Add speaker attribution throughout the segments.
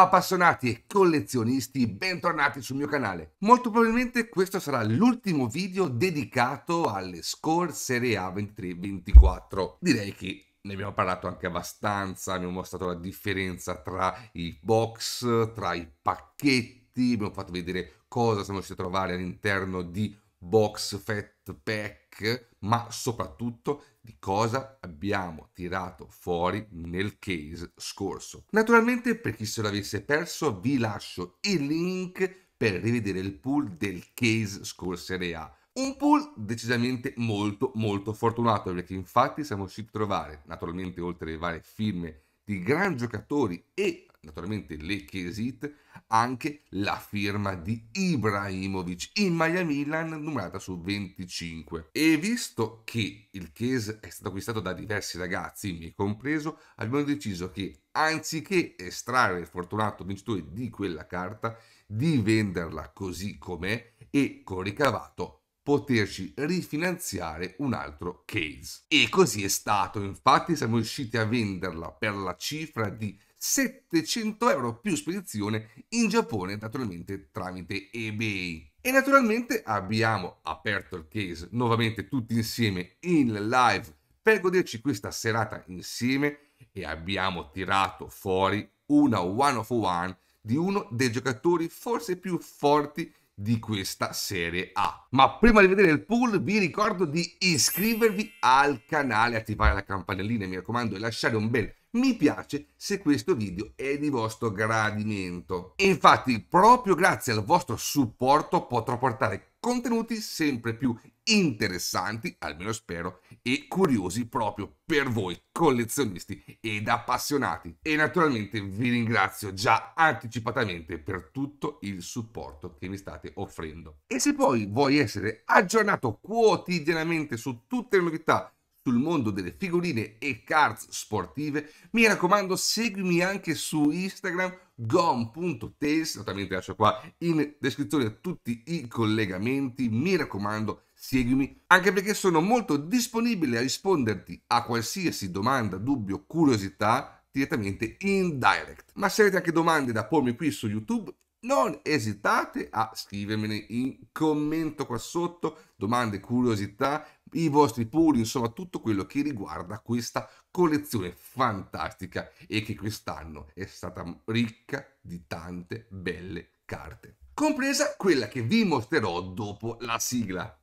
Speaker 1: appassionati e collezionisti, bentornati sul mio canale. Molto probabilmente questo sarà l'ultimo video dedicato alle score Serie A 23-24. Direi che ne abbiamo parlato anche abbastanza, abbiamo mostrato la differenza tra i box, tra i pacchetti, abbiamo fatto vedere cosa siamo riusciti a trovare all'interno di box, fat, pack, ma soprattutto di cosa abbiamo tirato fuori nel case scorso. Naturalmente per chi se l'avesse perso vi lascio il link per rivedere il pool del case scorso Serie A. Un pool decisamente molto molto fortunato perché infatti siamo riusciti a trovare, naturalmente oltre alle varie firme di gran giocatori e naturalmente le Chesit, anche la firma di Ibrahimovic in maglia Milan numerata su 25. E visto che il Case è stato acquistato da diversi ragazzi, mi compreso, abbiamo deciso che anziché estrarre il fortunato vincitore di quella carta, di venderla così com'è e con ricavato poterci rifinanziare un altro case. E così è stato, infatti siamo riusciti a venderla per la cifra di 700 euro più spedizione in Giappone, naturalmente tramite eBay. E naturalmente abbiamo aperto il case nuovamente tutti insieme in live per goderci questa serata insieme e abbiamo tirato fuori una one of one di uno dei giocatori forse più forti di questa Serie A. Ma prima di vedere il pool vi ricordo di iscrivervi al canale, attivare la campanellina mi raccomando e lasciare un bel mi piace se questo video è di vostro gradimento. Infatti proprio grazie al vostro supporto potrò portare contenuti sempre più interessanti, almeno spero, e curiosi proprio per voi collezionisti ed appassionati. E naturalmente vi ringrazio già anticipatamente per tutto il supporto che mi state offrendo. E se poi vuoi essere aggiornato quotidianamente su tutte le novità sul mondo delle figurine e cards sportive, mi raccomando seguimi anche su Instagram gom.tales, naturalmente lascio qua in descrizione tutti i collegamenti, mi raccomando seguimi, anche perché sono molto disponibile a risponderti a qualsiasi domanda, dubbio, curiosità direttamente in direct. Ma se avete anche domande da pormi qui su YouTube, non esitate a scrivermene in commento qua sotto, domande, curiosità, i vostri pool, insomma tutto quello che riguarda questa collezione fantastica e che quest'anno è stata ricca di tante belle carte, compresa quella che vi mostrerò dopo la sigla.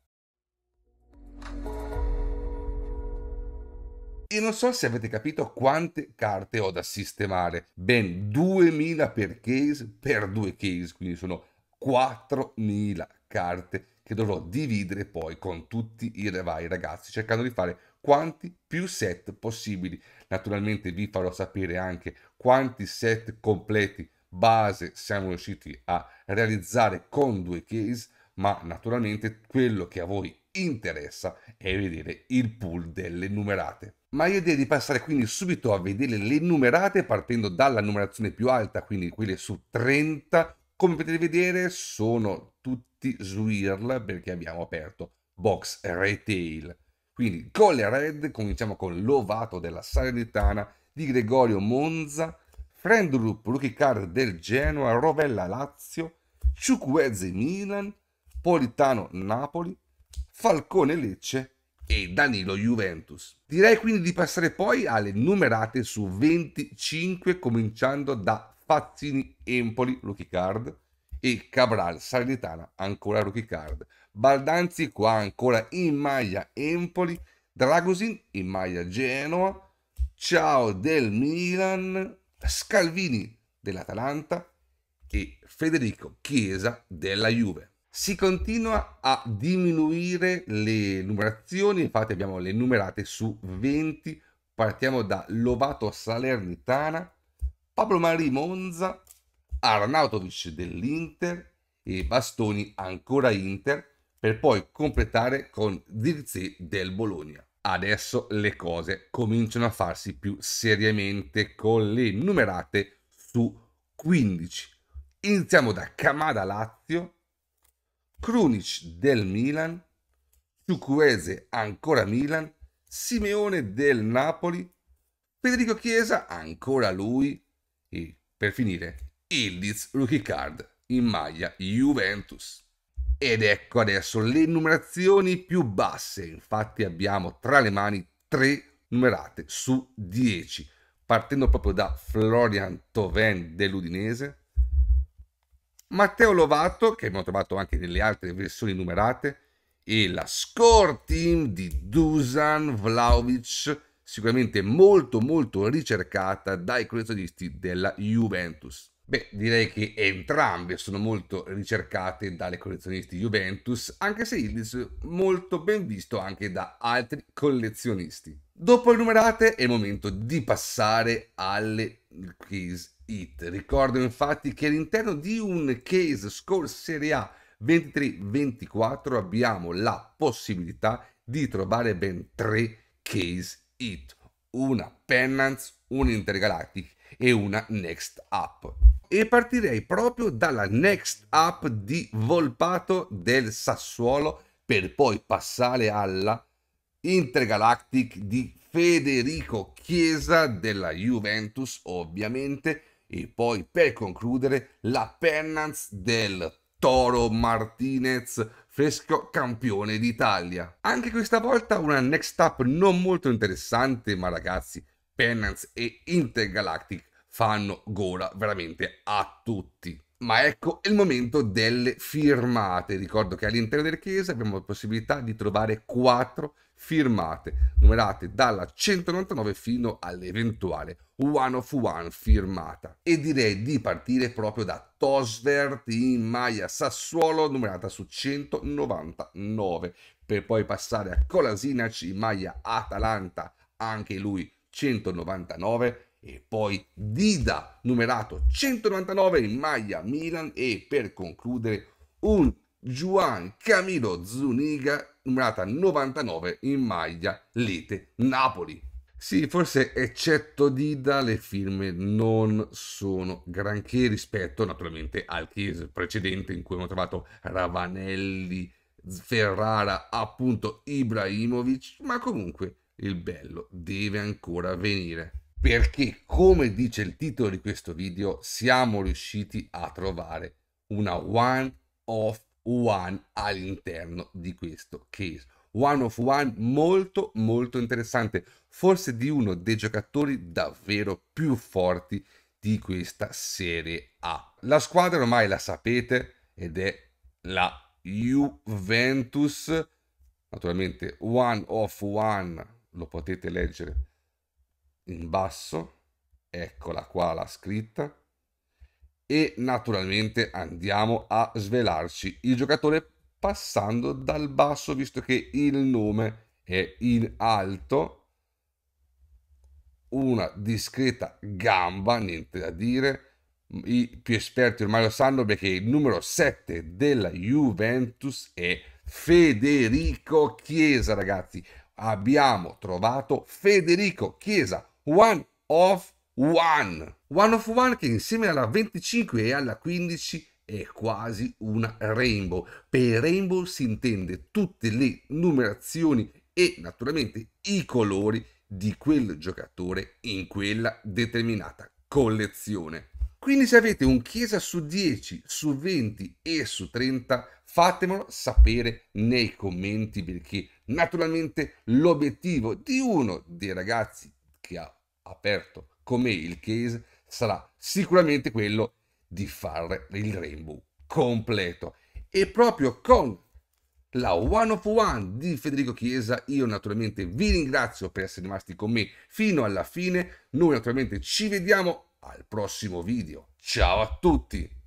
Speaker 1: E non so se avete capito quante carte ho da sistemare, ben 2000 per case per due case, quindi sono 4000 carte che dovrò dividere poi con tutti i vari ragazzi, cercando di fare quanti più set possibili. Naturalmente vi farò sapere anche quanti set completi base siamo riusciti a realizzare con due case, ma naturalmente quello che a voi interessa è vedere il pool delle numerate. Ma io direi di passare quindi subito a vedere le numerate partendo dalla numerazione più alta, quindi quelle su 30. Come potete vedere sono tutte tutti su perché abbiamo aperto Box Retail. Quindi con le red cominciamo con l'ovato della Salernitana di Gregorio Monza, Friend Group rookie card del Genoa, Rovella Lazio, Ciucueze Milan, Politano Napoli, Falcone Lecce e Danilo Juventus. Direi quindi di passare poi alle numerate su 25 cominciando da Fazzini Empoli rookie card, e Cabral Salernitana ancora rookie card. Baldanzi qua ancora in maglia Empoli, Dragosin in maglia Genoa, Ciao del Milan, Scalvini dell'Atalanta e Federico Chiesa della Juve. Si continua a diminuire le numerazioni, infatti abbiamo le numerate su 20, partiamo da Lovato Salernitana, Pablo Mari Monza, Arnautovic dell'Inter e Bastoni ancora Inter per poi completare con Dirzi del Bologna. Adesso le cose cominciano a farsi più seriamente con le numerate su 15. Iniziamo da Camada Lazio, Krunic del Milan, Ciucuese ancora Milan, Simeone del Napoli, Federico Chiesa ancora lui e per finire Ildiz rookie card in maglia Juventus. Ed ecco adesso le numerazioni più basse, infatti abbiamo tra le mani 3 numerate su 10, partendo proprio da Florian Toven dell'Udinese, Matteo Lovato, che abbiamo trovato anche nelle altre versioni numerate, e la score team di Dusan Vlaovic, sicuramente molto molto ricercata dai collezionisti della Juventus. Beh, direi che entrambe sono molto ricercate dalle collezionisti Juventus, anche se Illis molto ben visto anche da altri collezionisti. Dopo le numerate è il momento di passare alle case hit. Ricordo infatti che all'interno di un case score Serie A 23-24 abbiamo la possibilità di trovare ben tre case hit, una Pennants, una Intergalactic e una Next Up e partirei proprio dalla next up di Volpato del Sassuolo per poi passare alla Intergalactic di Federico Chiesa della Juventus ovviamente e poi per concludere la pennants del Toro Martinez fresco campione d'Italia. Anche questa volta una next up non molto interessante ma ragazzi pennants e Intergalactic fanno gola veramente a tutti. Ma ecco il momento delle firmate. Ricordo che all'interno delle chiesa abbiamo la possibilità di trovare quattro firmate, numerate dalla 199 fino all'eventuale one of one firmata. E direi di partire proprio da Tosvert in Maia Sassuolo, numerata su 199, per poi passare a Colasinac in Maia Atalanta, anche lui 199 e poi Dida numerato 199 in maglia Milan e per concludere un Juan Camilo Zuniga numerata 99 in maglia Lete Napoli. Sì, forse eccetto Dida le firme non sono granché rispetto naturalmente al case precedente in cui abbiamo trovato Ravanelli, Ferrara, appunto Ibrahimovic, ma comunque il bello deve ancora venire perché come dice il titolo di questo video siamo riusciti a trovare una one of one all'interno di questo case one of one molto molto interessante forse di uno dei giocatori davvero più forti di questa serie A la squadra ormai la sapete ed è la Juventus naturalmente one of one lo potete leggere in basso, eccola qua la scritta, e naturalmente andiamo a svelarci il giocatore passando dal basso visto che il nome è in alto una discreta gamba niente da dire i più esperti ormai lo sanno perché il numero 7 della Juventus è Federico Chiesa ragazzi abbiamo trovato Federico Chiesa One of One. One of One che insieme alla 25 e alla 15 è quasi una rainbow. Per rainbow si intende tutte le numerazioni e naturalmente i colori di quel giocatore in quella determinata collezione. Quindi se avete un Chiesa su 10, su 20 e su 30, fatemelo sapere nei commenti perché naturalmente l'obiettivo di uno dei ragazzi che ha aperto come il case sarà sicuramente quello di fare il rainbow completo e proprio con la One of One di Federico Chiesa. Io naturalmente vi ringrazio per essere rimasti con me fino alla fine. Noi naturalmente ci vediamo al prossimo video. Ciao a tutti!